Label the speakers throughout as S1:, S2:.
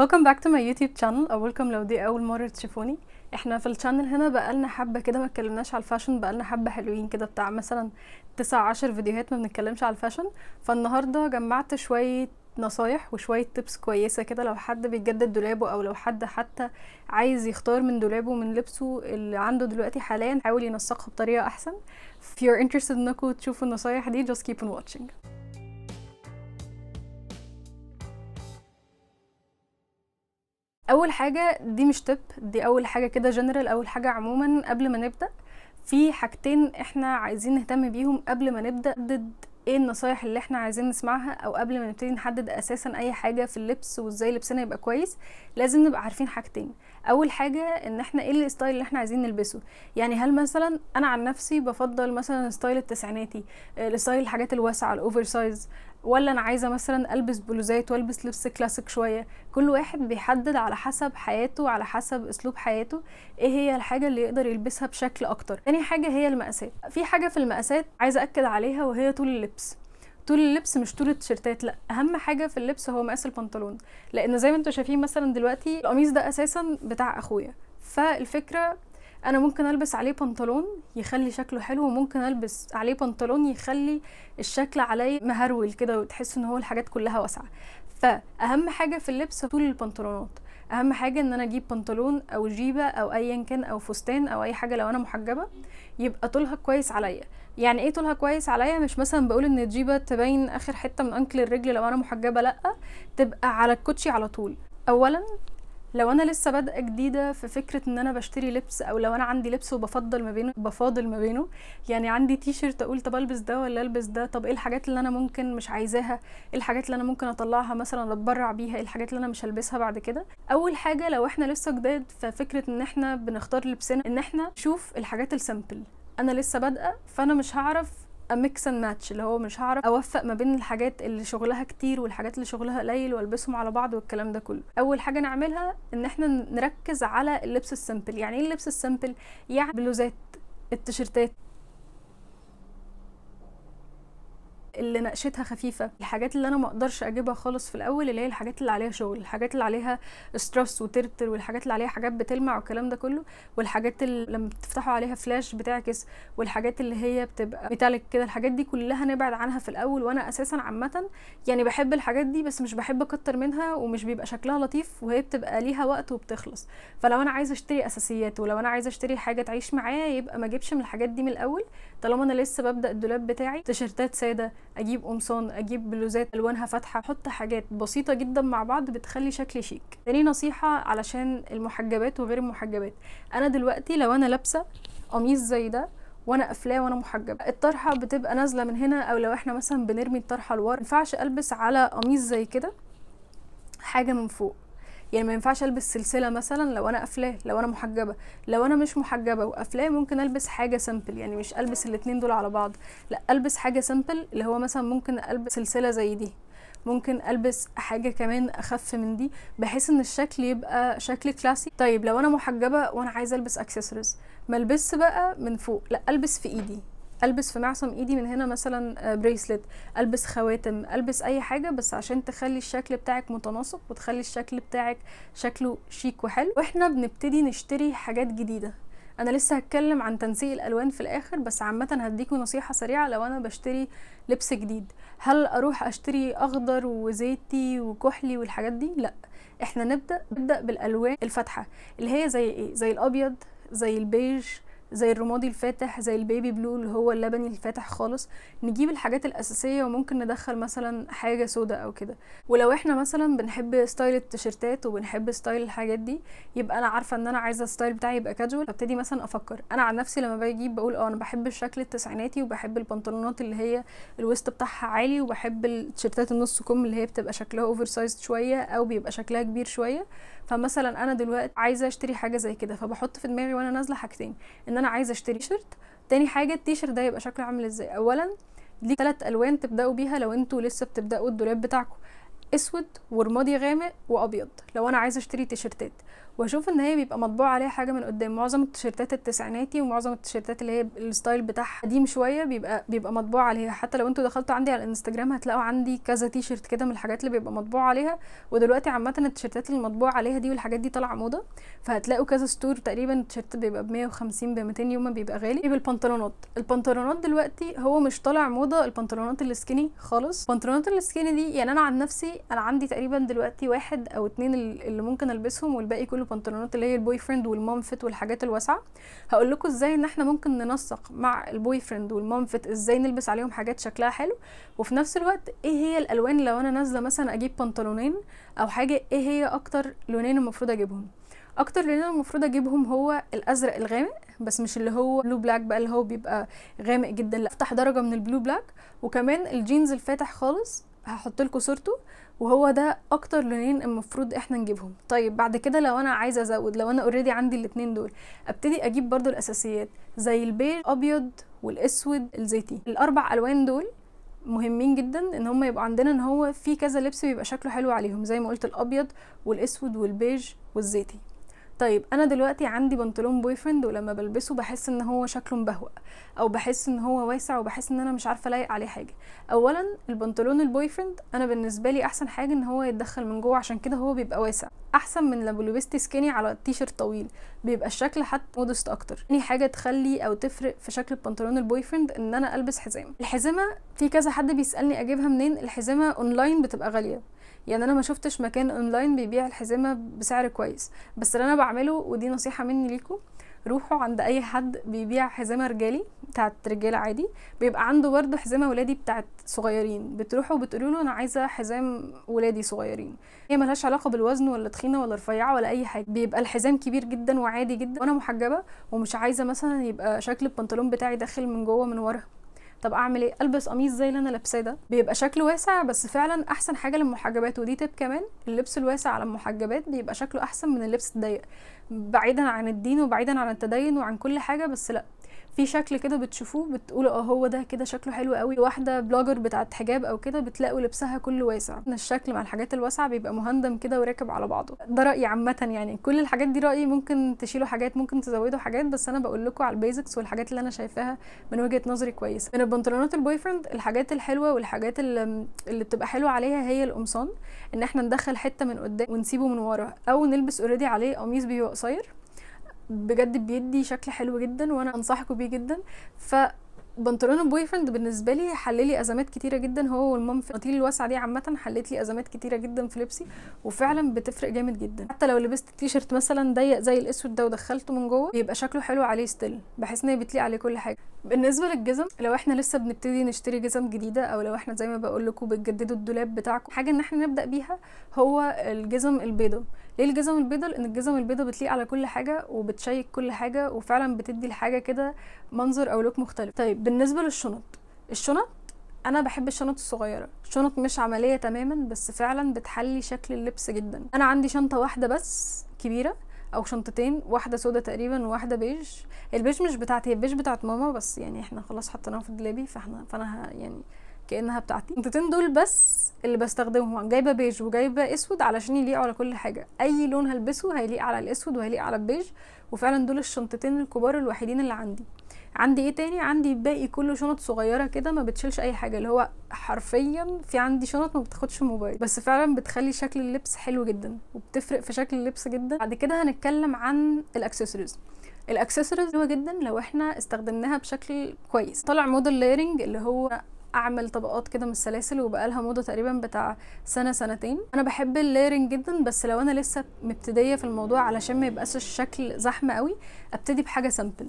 S1: ويلكم باك تو ماي يوتيوب شانل اولكم لو دي اول مره تشوفوني احنا في الشانل هنا بقالنا حبه كده ما اتكلمناش على الفاشن بقالنا حبه حلوين كده بتاع مثلا تسع عشر فيديوهات ما بنتكلمش على الفاشن فالنهارده جمعت شويه نصايح وشوية تيبس كويسة كده لو حد بيجدد دولابه أو لو حد حتى عايز يختار من دولابه من لبسه اللي عنده دلوقتي حاليا حاول ينسقها بطريقة أحسن If you're interested إنكم تشوفوا النصايح دي just keep on watching اول حاجه دي مش تب دي اول حاجه كده جنرال اول حاجه عموما قبل ما نبدا في حاجتين احنا عايزين نهتم بيهم قبل ما نبدا ضد ايه النصايح اللي احنا عايزين نسمعها او قبل ما نبتدي نحدد اساسا اي حاجه في اللبس وازاي لبسنا يبقى كويس لازم نبقى عارفين حاجتين اول حاجه ان احنا ايه الستايل اللي احنا عايزين نلبسه يعني هل مثلا انا عن نفسي بفضل مثلا ستايل التسعيناتي الستايل آه، الحاجات الواسعه الاوفر سايز ولا انا عايزه مثلا البس بلوزات والبس لبس كلاسيك شويه كل واحد بيحدد على حسب حياته على حسب اسلوب حياته ايه هي الحاجه اللي يقدر يلبسها بشكل اكتر تاني حاجه هي المقاسات في حاجه في المقاسات عايزه اكد عليها وهي طول اللبس طول اللبس مش طول التيشيرتات لا اهم حاجه في اللبس هو مقاس البنطلون لان زي ما انتم شايفين مثلا دلوقتي القميص ده اساسا بتاع اخويا فالفكره انا ممكن البس عليه بنطلون يخلي شكله حلو وممكن البس عليه بنطلون يخلي الشكل عليا مهرول كده وتحس ان هو الحاجات كلها واسعه فاهم حاجه في اللبس طول البنطلونات اهم حاجه ان انا اجيب بنطلون او جيبه او ايا كان او فستان او اي حاجه لو انا محجبه يبقى طولها كويس عليا يعني ايه طولها كويس عليا مش مثلا بقول ان الجيبه تبين اخر حته من انكل الرجل لو انا محجبه لا تبقى على الكوتشي على طول اولا لو انا لسه بادئه جديده في فكره ان انا بشتري لبس او لو انا عندي لبس وبفضل ما بينه بفاضل ما بينه يعني عندي تي شيرت اقول طب البس ده ولا البس ده طب ايه الحاجات اللي انا ممكن مش عايزاها ايه الحاجات اللي انا ممكن اطلعها مثلا اتبرع بيها ايه الحاجات اللي انا مش هلبسها بعد كده اول حاجه لو احنا لسه جداد ففكره ان احنا بنختار لبسنا ان احنا نشوف الحاجات السمبل انا لسه بادئه فانا مش هعرف ميكس اند ماتش اللي هو مش هعرف اوفق ما بين الحاجات اللي شغلها كتير والحاجات اللي شغلها قليل والبسهم على بعض والكلام ده كله اول حاجه نعملها ان احنا نركز على اللبس السمبل يعني ايه اللبس السمبل يعني بلوزات التيشيرتات اللي نقشتها خفيفه الحاجات اللي انا ما اقدرش اجيبها خالص في الاول اللي هي الحاجات اللي عليها شغل الحاجات اللي عليها ستريس وترتر والحاجات اللي عليها حاجات بتلمع والكلام ده كله والحاجات اللي لما بتفتحوا عليها فلاش بتعكس والحاجات اللي هي بتبقى ميتاليك كده الحاجات دي كلها نبعد عنها في الاول وانا اساسا عامه يعني بحب الحاجات دي بس مش بحب اكتر منها ومش بيبقى شكلها لطيف وهي بتبقى ليها وقت وبتخلص فلو انا عايزه اشتري اساسيات ولو انا عايزه اشتري حاجه تعيش معايا يبقى ما اجيبش من الحاجات دي من الاول طالما انا لسه ببدا الدولاب بتاعي تيشرتات ساده اجيب قمصان اجيب بلوزات الوانها فاتحه احط حاجات بسيطه جدا مع بعض بتخلي شكلي شيك تاني نصيحه علشان المحجبات وغير المحجبات انا دلوقتي لو انا لابسه قميص زي ده وانا قافلاه وانا محجبه الطرحه بتبقى نازله من هنا او لو احنا مثلا بنرمي الطرحه لورا ينفعش البس على قميص زي كده حاجه من فوق يعني ما ينفعش البس سلسله مثلا لو انا قافلاه لو انا محجبه لو انا مش محجبه وقافلاه ممكن البس حاجه سامبل يعني مش البس الاتنين دول على بعض لا البس حاجه سامبل اللي هو مثلا ممكن البس سلسله زي دي ممكن البس حاجه كمان اخف من دي بحيث ان الشكل يبقى شكل كلاسي طيب لو انا محجبه وانا عايزه البس اكسسوارز ما البس بقى من فوق لا البس في ايدي البس في معصم ايدي من هنا مثلا بريسلت آه، البس خواتم البس اي حاجه بس عشان تخلي الشكل بتاعك متناسق وتخلي الشكل بتاعك شكله شيك وحلو واحنا بنبتدي نشتري حاجات جديده انا لسه هتكلم عن تنسيق الالوان في الاخر بس عامه هديكم نصيحه سريعه لو انا بشتري لبس جديد هل اروح اشتري اخضر وزيتي وكحلي والحاجات دي لا احنا نبدا نبدا بالالوان الفاتحه اللي هي زي ايه زي الابيض زي البيج زي الرمادي الفاتح زي البيبي بلو اللي هو اللبني الفاتح خالص نجيب الحاجات الاساسيه وممكن ندخل مثلا حاجه سودة او كده ولو احنا مثلا بنحب ستايل التيشيرتات وبنحب ستايل الحاجات دي يبقى انا عارفه ان انا عايزه الستايل بتاعي يبقى كاجوال ابتدي مثلا افكر انا عن نفسي لما بجيب بقول اه انا بحب الشكل التسعيناتي وبحب البنطلونات اللي هي الوسط بتاعها عالي وبحب التيشيرتات النص كم اللي هي بتبقى شكلها اوفر سايز شويه او بيبقى شكلها كبير شويه فمثلا انا دلوقتي عايزه اشتري حاجه زي كده فبحط في دماغي وانا نازله حاجتين ان انا عايزه اشتري شيرت تاني حاجه التيشيرت ده يبقى شكله عامل ازاي اولا ليه ثلاث الوان تبداوا بيها لو انتوا لسه بتبداوا الدولاب بتاعكم اسود ورمادي غامق وابيض لو انا عايزه اشتري تيشرتات واشوف ان هي بيبقى مطبوع عليها حاجه من قدام معظم التيشيرتات التسعيناتي ومعظم التيشيرتات اللي هي الستايل بتاعها قديم شويه بيبقى بيبقى مطبوع عليها حتى لو انتوا دخلتوا عندي على الانستجرام هتلاقوا عندي كذا تيشيرت كده من الحاجات اللي بيبقى مطبوع عليها ودلوقتي عامه التيشيرتات اللي مطبوع عليها دي والحاجات دي طالعه موضه فهتلاقوا كذا ستور تقريبا التيشيرت بيبقى ب 150 ب 200 يوم بيبقى غالي بالبنطلونات البنطلونات دلوقتي هو مش طالع موضه البنطلونات السكيني خالص البنطلونات السكيني دي يعني انا عن نفسي انا عندي تقريبا دلوقتي واحد او اتنين اللي ممكن البسهم والباقي كله البنطلونات اللي هي البوي فريند فيت والحاجات الواسعه هقول لكم ازاي ان احنا ممكن ننسق مع البوي فريند فيت ازاي نلبس عليهم حاجات شكلها حلو وفي نفس الوقت ايه هي الالوان لو انا نازله مثلا اجيب بنطلونين او حاجه ايه هي اكتر لونين المفروض اجيبهم اكتر لون المفروض اجيبهم هو الازرق الغامق بس مش اللي هو بلو بلاك بقى اللي هو بيبقى غامق جدا لا افتح درجه من البلو بلاك وكمان الجينز الفاتح خالص هحط لكم صورته وهو ده اكتر لونين المفروض احنا نجيبهم طيب بعد كده لو انا عايزه ازود لو انا اوريدي عندي الاتنين دول ابتدي اجيب برضو الاساسيات زي البيج ابيض والاسود الزيتي الاربع الوان دول مهمين جدا ان هم يبقوا عندنا ان هو في كذا لبس بيبقى شكله حلو عليهم زي ما قلت الابيض والاسود والبيج والزيتي طيب انا دلوقتي عندي بنطلون بوي فريند ولما بلبسه بحس ان هو شكله مبهوأ او بحس ان هو واسع وبحس ان انا مش عارفه الايق عليه حاجه اولا البنطلون البوي فريند انا بالنسبه لي احسن حاجه ان هو يتدخل من جوه عشان كده هو بيبقى واسع احسن من لو لبست سكيني على تيشرت طويل بيبقى الشكل حتى مودست اكتر تاني حاجه تخلي او تفرق في شكل البنطلون البوي فريند ان انا البس حزام الحزامه في كذا حد بيسالني اجيبها منين الحزامه اونلاين بتبقى غاليه يعني انا ما شفتش مكان اونلاين بيبيع الحزمه بسعر كويس بس اللي انا بعمله ودي نصيحه مني ليكم روحوا عند اي حد بيبيع حزامه رجالي بتاعت رجاله عادي بيبقى عنده برضه حزامه ولادي بتاعت صغيرين بتروحوا بتقولوا له انا عايزه حزام ولادي صغيرين هي ملهاش علاقه بالوزن ولا تخينه ولا رفيعه ولا اي حاجه بيبقى الحزام كبير جدا وعادي جدا وانا محجبه ومش عايزه مثلا يبقى شكل البنطلون بتاعي داخل من جوه من ورا طب اعمل ايه البس قميص زي اللي انا لابساه ده بيبقى شكله واسع بس فعلا احسن حاجه للمحجبات ودي تب كمان اللبس الواسع على المحجبات بيبقى شكله احسن من اللبس الضيق بعيدا عن الدين وبعيدا عن التدين وعن كل حاجه بس لا في شكل كده بتشوفوه بتقولوا اه هو ده كده شكله حلو قوي واحده بلوجر بتاعه حجاب او كده بتلاقوا لبسها كله واسع ان الشكل مع الحاجات الواسعه بيبقى مهندم كده وراكب على بعضه ده رايي عامه يعني كل الحاجات دي رايي ممكن تشيلوا حاجات ممكن تزودوا حاجات بس انا بقول لكم على البيزكس والحاجات اللي انا شايفاها من وجهه نظري كويسه من البنطلونات البوي فريند الحاجات الحلوه والحاجات اللي, اللي بتبقى حلوه عليها هي القمصان ان احنا ندخل حته من قدام ونسيبه من ورا او نلبس اوريدي عليه قميص بيبقى قصير بجد بيدي شكل حلو جدا وانا انصحكم بيه جدا ف بنطلون البوي فريند بالنسبه لي حل لي ازمات كتيره جدا هو والمام في الطيل الواسعه دي عامه حلت لي ازمات كتيره جدا في لبسي وفعلا بتفرق جامد جدا حتى لو لبست تيشرت مثلا ضيق زي الاسود ده ودخلته من جوه بيبقى شكله حلو عليه ستيل بحس ان هي بتليق عليه كل حاجه بالنسبه للجزم لو احنا لسه بنبتدي نشتري جزم جديده او لو احنا زي ما بقول لكم بتجددوا الدولاب بتاعكم حاجه ان احنا نبدا بيها هو الجزم البيضه ليه الجزم البيضاء لان الجزم البيضاء بتليق على كل حاجه وبتشيك كل حاجه وفعلا بتدي الحاجه كده منظر او لوك مختلف طيب بالنسبه للشنط الشنط انا بحب الشنط الصغيره شنط مش عمليه تماما بس فعلا بتحلي شكل اللبس جدا انا عندي شنطه واحده بس كبيره او شنطتين واحده سودا تقريبا وواحده بيج البيج مش بتاعتي البيج بتاعت ماما بس يعني احنا خلاص حطيناها في الدولابي فاحنا فانا يعني كانها بتاعتي النقطتين دول بس اللي بستخدمهم جايبه بيج وجايبه اسود علشان يليقوا على كل حاجه اي لون هلبسه هيليق على الاسود وهيليق على البيج وفعلا دول الشنطتين الكبار الوحيدين اللي عندي عندي ايه تاني عندي باقي كله شنط صغيره كده ما بتشيلش اي حاجه اللي هو حرفيا في عندي شنط ما بتاخدش موبايل بس فعلا بتخلي شكل اللبس حلو جدا وبتفرق في شكل اللبس جدا بعد كده هنتكلم عن الاكسسوارز الاكسسوارز حلوه جدا لو احنا استخدمناها بشكل كويس طلع موديل ليرنج اللي هو اعمل طبقات كده من السلاسل وبقالها موضه تقريبا بتاع سنه سنتين انا بحب اللايرنج جدا بس لو انا لسه مبتديه في الموضوع علشان ما يبقاش الشكل زحمه قوي ابتدي بحاجه سامبل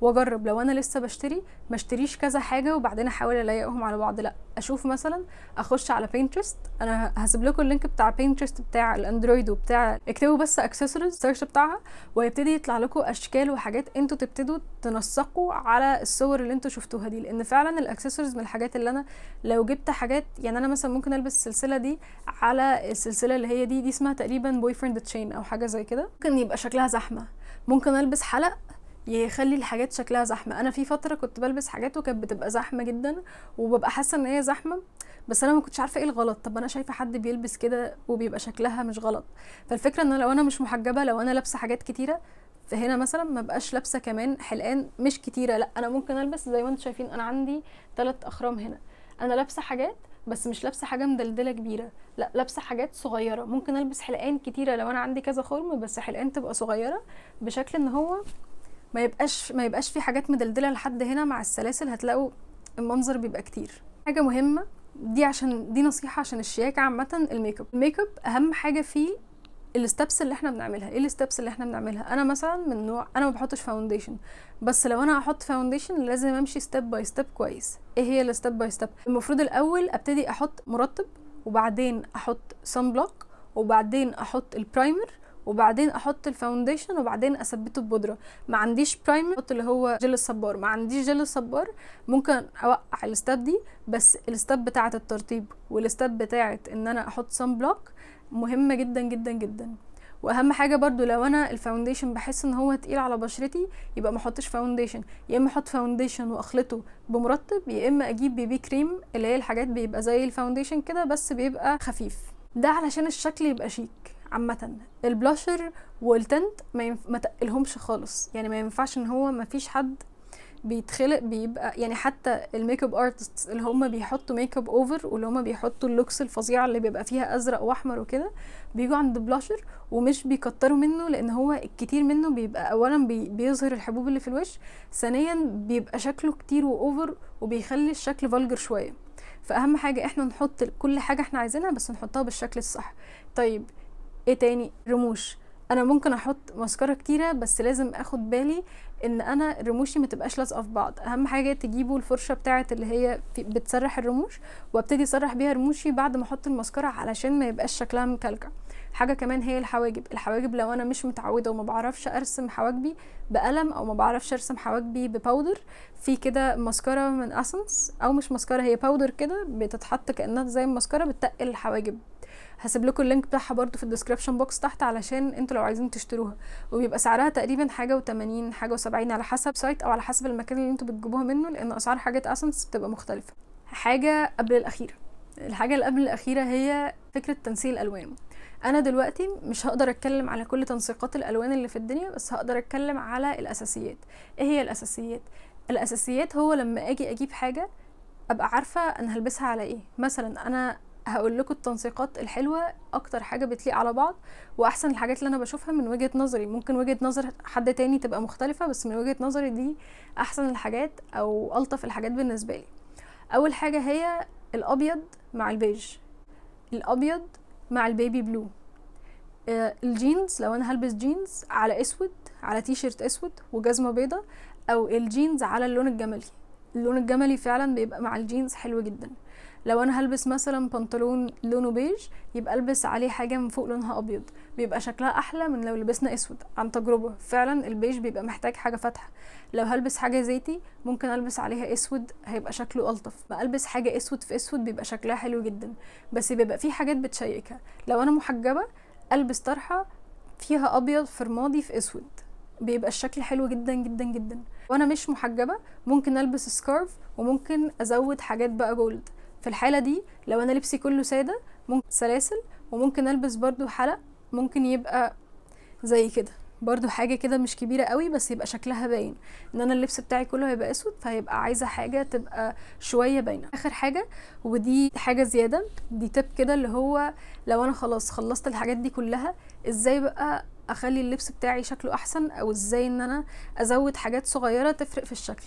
S1: واجرب لو انا لسه بشتري ما اشتريش كذا حاجه وبعدين احاول الاقيهم على بعض لا اشوف مثلا اخش على بينترست انا هسيب لكم اللينك بتاع بينترست بتاع الاندرويد وبتاع اكتبوا بس اكسسوارز سيرش بتاعها وهيبتدي يطلع لكم اشكال وحاجات انتوا تبتدوا تنسقوا على الصور اللي انتوا شفتوها دي لان فعلا الاكسسوارز من الحاجات اللي انا لو جبت حاجات يعني انا مثلا ممكن البس السلسله دي على السلسله اللي هي دي دي اسمها تقريبا بوي فريند تشين او حاجه زي كده ممكن يبقى شكلها زحمه ممكن البس حلق يخلي الحاجات شكلها زحمه انا في فتره كنت بلبس حاجات وكانت بتبقى زحمه جدا وببقى حاسه ان هي زحمه بس انا ما كنتش عارفه ايه الغلط طب انا شايفه حد بيلبس كده وبيبقى شكلها مش غلط فالفكره ان لو انا مش محجبه لو انا لابسه حاجات كتيره فهنا مثلا ما بقاش لابسه كمان حلقان مش كتيره لا انا ممكن البس زي ما انتم شايفين انا عندي ثلاث اخرام هنا انا لابسه حاجات بس مش لابسه حاجه مدلدله كبيره لا لابسه حاجات صغيره ممكن البس حلقان كتيره لو انا عندي كذا خرم بس حلقان تبقى صغيره بشكل ان هو ما يبقاش ما يبقاش في حاجات مدلدله لحد هنا مع السلاسل هتلاقوا المنظر بيبقى كتير حاجه مهمه دي عشان دي نصيحه عشان الشياكه عامه الميك اب الميك اب اهم حاجه فيه الستبس اللي احنا بنعملها ايه الستبس اللي احنا بنعملها انا مثلا من نوع انا ما بحطش فاونديشن بس لو انا هحط فاونديشن لازم امشي ستيب باي ستيب كويس ايه هي الستيب باي ستيب المفروض الاول ابتدي احط مرطب وبعدين احط سان بلوك وبعدين احط البرايمر وبعدين احط الفاونديشن وبعدين اثبته ببودره ما عنديش برايمر اللي هو جل الصبار ما عنديش جل الصبار ممكن اوقع الاستاب دي بس الاستاب بتاعه الترطيب والاستاب بتاعه ان انا احط سان بلوك مهمه جدا جدا جدا واهم حاجه برضو لو انا الفاونديشن بحس ان هو تقيل على بشرتي يبقى ما احطش فاونديشن يا اما احط فاونديشن واخلطه بمرطب يا اما اجيب بيبي كريم اللي هي الحاجات بيبقى زي الفاونديشن كده بس بيبقى خفيف ده علشان الشكل يبقى شيك عامه البلاشر والتنت ما, ينف... ما تقلهمش خالص يعني ما ينفعش ان هو ما فيش حد بيتخلق بيبقى يعني حتى الميك اب ارتست اللي هم بيحطوا ميك اب اوفر واللي هم بيحطوا اللوكس الفظيعه اللي بيبقى فيها ازرق واحمر وكده بيجوا عند بلاشر ومش بيكتروا منه لان هو الكتير منه بيبقى اولا بي بيظهر الحبوب اللي في الوش ثانيا بيبقى شكله كتير واوفر وبيخلي الشكل فالجر شويه فاهم حاجه احنا نحط كل حاجه احنا عايزينها بس نحطها بالشكل الصح طيب ايه تاني رموش انا ممكن احط ماسكارا كتيره بس لازم اخد بالي ان انا رموشي ما تبقاش لازقه في بعض اهم حاجه تجيبوا الفرشه بتاعه اللي هي بتسرح الرموش وابتدي اسرح بيها رموشي بعد ما احط الماسكارا علشان ما يبقاش شكلها مكلكع حاجه كمان هي الحواجب الحواجب لو انا مش متعوده وما بعرفش ارسم حواجبي بقلم او ما بعرفش ارسم حواجبي بباودر في كده ماسكارا من اسنس او مش ماسكارا هي باودر كده بتتحط كانها زي الماسكارا بتتقل الحواجب هسيب لكم اللينك بتاعها برده في الديسكربشن بوكس تحت علشان انتوا لو عايزين تشتروها وبيبقى سعرها تقريبا حاجه و80 حاجه و70 على حسب سايت او على حسب المكان اللي انتوا بتجيبوها منه لان اسعار حاجات اسنس بتبقى مختلفه حاجه قبل الاخيره الحاجه اللي قبل الاخيره هي فكره تنسيق الالوان انا دلوقتي مش هقدر اتكلم على كل تنسيقات الالوان اللي في الدنيا بس هقدر اتكلم على الاساسيات ايه هي الاساسيات الاساسيات هو لما اجي اجيب حاجه ابقى عارفه انا هلبسها على ايه مثلا انا هقول لكم التنسيقات الحلوه اكتر حاجه بتليق على بعض واحسن الحاجات اللي انا بشوفها من وجهه نظري ممكن وجهه نظر حد تاني تبقى مختلفه بس من وجهه نظري دي احسن الحاجات او الطف الحاجات بالنسبه لي اول حاجه هي الابيض مع البيج الابيض مع البيبي بلو آه، الجينز لو انا هلبس جينز على اسود على تيشيرت اسود وجزمه بيضه او الجينز على اللون الجملي اللون الجملي فعلا بيبقى مع الجينز حلو جدا لو انا هلبس مثلا بنطلون لونه بيج يبقى البس عليه حاجه من فوق لونها ابيض بيبقى شكلها احلى من لو لبسنا اسود عن تجربه فعلا البيج بيبقى محتاج حاجه فاتحه لو هلبس حاجه زيتي ممكن البس عليها اسود هيبقى شكله الطف ما البس حاجه اسود في اسود بيبقى شكلها حلو جدا بس بيبقى في حاجات بتشيكها لو انا محجبه البس طرحه فيها ابيض في رمادي في اسود بيبقى الشكل حلو جدا جدا جدا وانا مش محجبه ممكن البس سكارف وممكن ازود حاجات بقى جولد في الحالة دي لو أنا لبسي كله سادة ممكن سلاسل وممكن ألبس برضو حلق ممكن يبقى زي كده برضو حاجة كده مش كبيرة قوي بس يبقى شكلها باين ان انا اللبس بتاعي كله هيبقى اسود فهيبقى عايزة حاجة تبقى شوية باينة اخر حاجة ودي حاجة زيادة دي تب كده اللي هو لو انا خلاص خلصت الحاجات دي كلها ازاي بقى اخلي اللبس بتاعي شكله احسن او ازاي ان انا ازود حاجات صغيرة تفرق في الشكل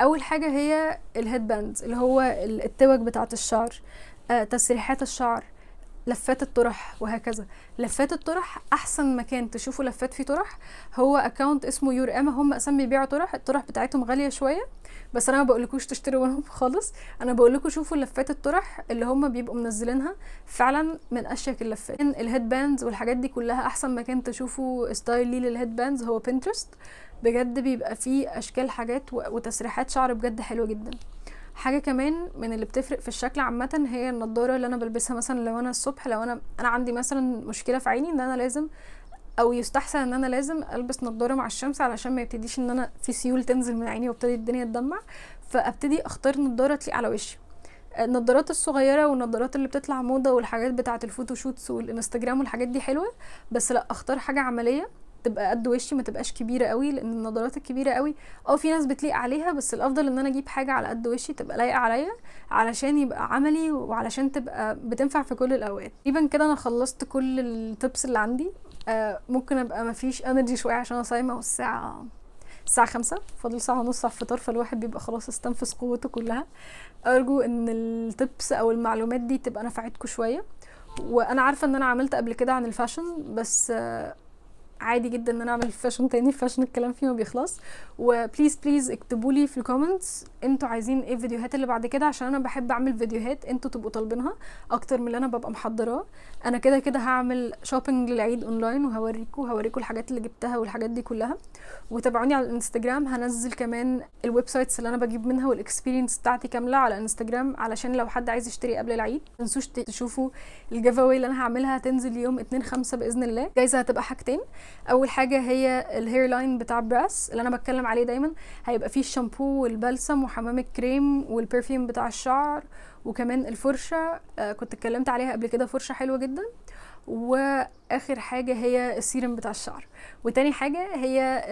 S1: اول حاجه هي الهيد باند اللي هو التوج بتاعه الشعر آه، تسريحات الشعر لفات الطرح وهكذا لفات الطرح احسن مكان تشوفوا لفات فيه طرح هو اكونت اسمه يور اما هم اسم بيبيعوا طرح الطرح بتاعتهم غاليه شويه بس انا ما بقولكوش تشتروا منهم خالص انا بقولكوا شوفوا لفات الطرح اللي هم بيبقوا منزلينها فعلا من اشيك اللفات الهيد باندز والحاجات دي كلها احسن مكان تشوفوا ستايل ليه للهيد باندز هو بنترست بجد بيبقى فيه اشكال حاجات وتسريحات شعر بجد حلوه جدا حاجه كمان من اللي بتفرق في الشكل عامه هي النضاره اللي انا بلبسها مثلا لو انا الصبح لو انا انا عندي مثلا مشكله في عيني ان انا لازم او يستحسن ان انا لازم البس نضاره مع الشمس علشان ما يبتديش ان انا في سيول تنزل من عيني وابتدي الدنيا تدمع فابتدي اختار نضاره تليق على وشي النضارات الصغيره والنضارات اللي بتطلع موضه والحاجات بتاعه الفوتوشوتس والانستجرام والحاجات دي حلوه بس لا اختار حاجه عمليه تبقى قد وشي ما تبقاش كبيره قوي لان النضارات الكبيره قوي اه في ناس بتليق عليها بس الافضل ان انا اجيب حاجه على قد وشي تبقى لايقه عليا علشان يبقى عملي وعلشان تبقى بتنفع في كل الاوقات تقريبا كده انا خلصت كل التبس اللي عندي آه، ممكن ابقى ما فيش انرجي شويه عشان انا صايمه والساعه الساعة خمسة فاضل ساعة ونص على الفطار فالواحد بيبقى خلاص استنفذ قوته كلها أرجو إن التبس أو المعلومات دي تبقى نفعتكم شوية وأنا عارفة إن أنا عملت قبل كده عن الفاشن بس عادي جدا ان انا اعمل فاشن تاني فاشن الكلام فيه ما بيخلص وبليز بليز اكتبوا لي في الكومنتس انتوا عايزين ايه الفيديوهات اللي بعد كده عشان انا بحب اعمل فيديوهات انتوا تبقوا طالبينها اكتر من اللي انا ببقى محضراه انا كده كده هعمل شوبينج للعيد اونلاين وهوريكم هوريكم الحاجات اللي جبتها والحاجات دي كلها وتابعوني على الانستجرام هنزل كمان الويب سايتس اللي انا بجيب منها والاكسبيرينس بتاعتي كامله على انستجرام علشان لو حد عايز يشتري قبل العيد ما تنسوش تشوفوا الجيف اللي انا هعملها هتنزل يوم 2 5 باذن الله جايزه هتبقى حاجتين اول حاجه هي الهير لاين بتاع براس اللي انا بتكلم عليه دايما هيبقى فيه الشامبو والبلسم وحمام الكريم والبرفيوم بتاع الشعر وكمان الفرشه آه كنت اتكلمت عليها قبل كده فرشه حلوه جدا واخر حاجه هي السيرم بتاع الشعر وتاني حاجه هي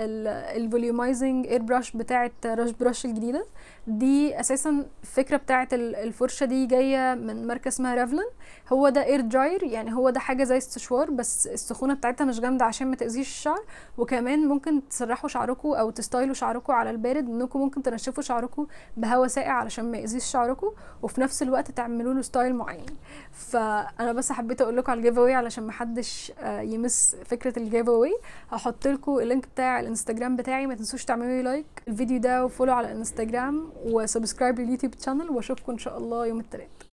S1: الفوليومايزنج اير برش بتاعه رش برش الجديده دي اساسا الفكره بتاعه الفرشه دي جايه من ماركه اسمها رافلن هو ده اير دراير يعني هو ده حاجه زي السشوار بس السخونه بتاعتها مش جامده عشان ما تاذيش الشعر وكمان ممكن تسرحوا شعركم او تستايلوا شعركم على البارد انكم ممكن تنشفوا شعركم بهواء ساقع علشان ما ياذيش شعركم وفي نفس الوقت تعملوا له ستايل معين فانا بس حبيت اقول لكم على الجيف اواي علشان محدش آه، يمس فكره الجيف اواي هحط لكم اللينك بتاع الانستجرام بتاعي ما تنسوش تعملوا لي لايك الفيديو ده وفولو على الانستجرام وسبسكرايب لليوتيوب تشانل واشوفكم ان شاء الله يوم الثلاثاء